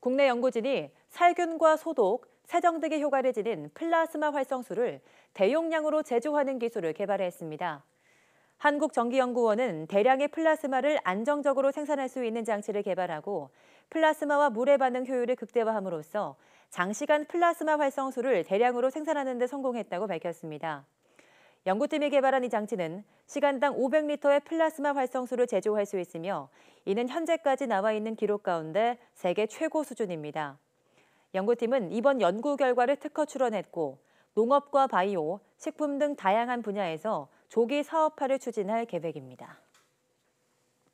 국내 연구진이 살균과 소독, 세정 등의 효과를 지닌 플라스마 활성수를 대용량으로 제조하는 기술을 개발했습니다. 한국전기연구원은 대량의 플라스마를 안정적으로 생산할 수 있는 장치를 개발하고 플라스마와 물의 반응 효율을 극대화함으로써 장시간 플라스마 활성수를 대량으로 생산하는 데 성공했다고 밝혔습니다. 연구팀이 개발한 이 장치는 시간당 500리터의 플라스마 활성수를 제조할 수 있으며 이는 현재까지 나와 있는 기록 가운데 세계 최고 수준입니다. 연구팀은 이번 연구 결과를 특허 출원했고 농업과 바이오, 식품 등 다양한 분야에서 조기 사업화를 추진할 계획입니다.